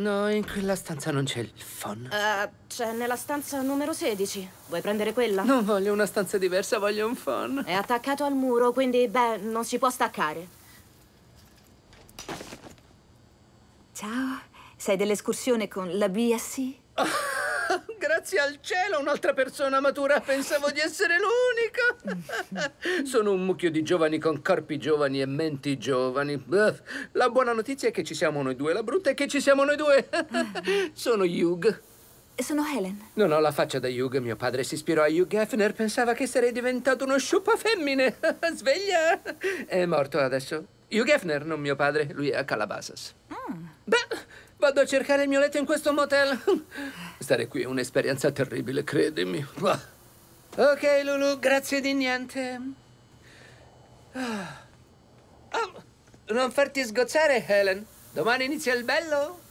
No, in quella stanza non c'è il phon. Uh, c'è nella stanza numero 16. Vuoi prendere quella? Non voglio una stanza diversa, voglio un phon. È attaccato al muro, quindi, beh, non si può staccare. Ciao, sei dell'escursione con la BSC? grazie al cielo, un'altra persona matura. Pensavo di essere l'unico. Sono un mucchio di giovani con corpi giovani e menti giovani. La buona notizia è che ci siamo noi due. La brutta è che ci siamo noi due. Sono Hugh. Sono Helen. Non ho la faccia da Hugh. Mio padre si ispirò a Hugh Hefner. Pensava che sarei diventato uno sciupa femmine. Sveglia! È morto adesso. Hugh Hefner, non mio padre. Lui è a Calabasas. Vado a cercare il mio letto in questo motel. Stare qui è un'esperienza terribile, credimi. Ok, Lulu, grazie di niente. Ah. Ah, non farti sgozzare, Helen. Domani inizia il bello.